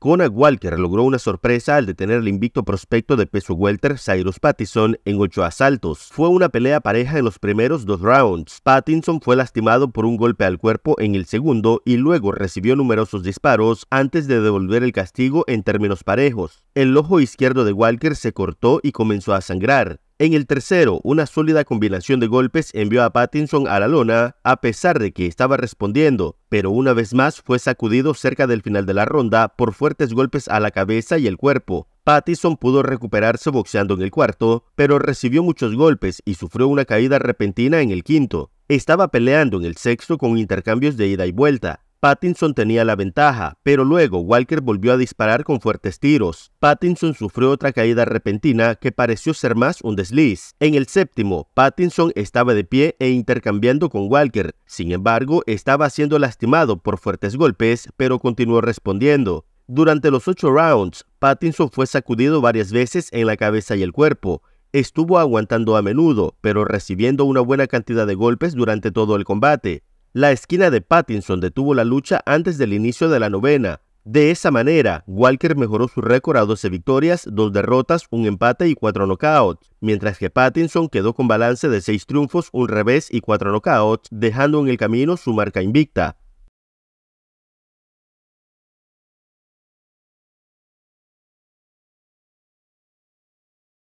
Conor Walker logró una sorpresa al detener al invicto prospecto de peso welter Cyrus Pattinson en ocho asaltos. Fue una pelea pareja en los primeros dos rounds. Pattinson fue lastimado por un golpe al cuerpo en el segundo y luego recibió numerosos disparos antes de devolver el castigo en términos parejos. El ojo izquierdo de Walker se cortó y comenzó a sangrar. En el tercero, una sólida combinación de golpes envió a Pattinson a la lona, a pesar de que estaba respondiendo, pero una vez más fue sacudido cerca del final de la ronda por fuertes golpes a la cabeza y el cuerpo. Pattinson pudo recuperarse boxeando en el cuarto, pero recibió muchos golpes y sufrió una caída repentina en el quinto. Estaba peleando en el sexto con intercambios de ida y vuelta, Pattinson tenía la ventaja, pero luego Walker volvió a disparar con fuertes tiros. Pattinson sufrió otra caída repentina que pareció ser más un desliz. En el séptimo, Pattinson estaba de pie e intercambiando con Walker. Sin embargo, estaba siendo lastimado por fuertes golpes, pero continuó respondiendo. Durante los ocho rounds, Pattinson fue sacudido varias veces en la cabeza y el cuerpo. Estuvo aguantando a menudo, pero recibiendo una buena cantidad de golpes durante todo el combate. La esquina de Pattinson detuvo la lucha antes del inicio de la novena. De esa manera, Walker mejoró su récord a 12 victorias, 2 derrotas, un empate y 4 knockouts, mientras que Pattinson quedó con balance de 6 triunfos, un revés y 4 knockouts, dejando en el camino su marca invicta.